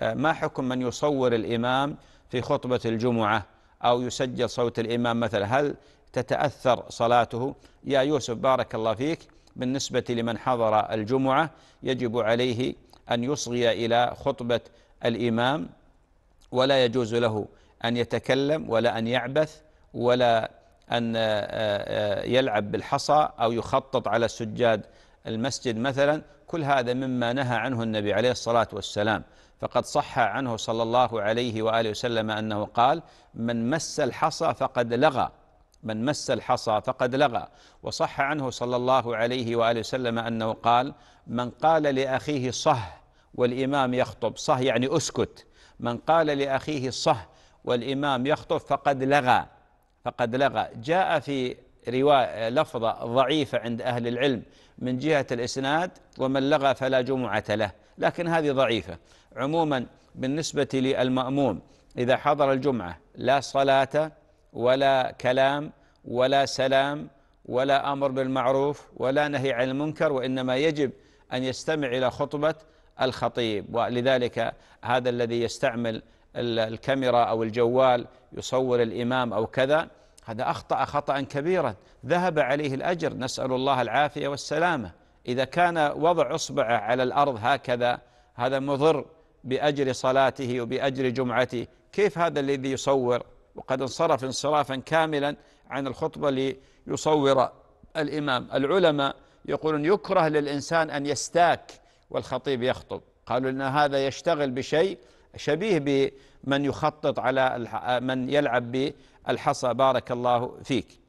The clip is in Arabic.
آه، ما حكم من يصور الإمام في خطبة الجمعة أو يسجل صوت الإمام مثلا هل تتأثر صلاته يا يوسف بارك الله فيك بالنسبة لمن حضر الجمعة يجب عليه أن يصغي إلى خطبة الإمام ولا يجوز له أن يتكلم ولا أن يعبث ولا أن آه، آه، يلعب بالحصى أو يخطط على السجاد المسجد مثلا كل هذا مما نهى عنه النبي عليه الصلاة والسلام فقد صح عنه صلى الله عليه وآله وسلم أنه قال من مس الحصى فقد لغى من مس الحصى فقد لغى وصح عنه صلى الله عليه وآله وسلم أنه قال من قال لأخيه صه والإمام يخطب صه يعني أسكت من قال لأخيه صه والإمام يخطب فقد لغى فقد لغى جاء في رواية لفظة ضعيفة عند أهل العلم من جهة الإسناد ومن لغى فلا جمعة له لكن هذه ضعيفة عموما بالنسبة للمأموم إذا حضر الجمعة لا صلاة ولا كلام ولا سلام ولا أمر بالمعروف ولا نهي عن المنكر وإنما يجب أن يستمع إلى خطبة الخطيب ولذلك هذا الذي يستعمل الكاميرا أو الجوال يصور الإمام أو كذا هذا أخطأ خطأ كبيرا ذهب عليه الأجر نسأل الله العافية والسلامة إذا كان وضع إصبعه على الأرض هكذا هذا مضر بأجر صلاته وبأجر جمعته كيف هذا الذي يصور وقد انصرف انصرافا كاملا عن الخطبة ليصور الإمام العلماء يقولون يكره للإنسان أن يستاك والخطيب يخطب قالوا لنا هذا يشتغل بشيء شبيه بمن يخطط على من يلعب بالحصى بارك الله فيك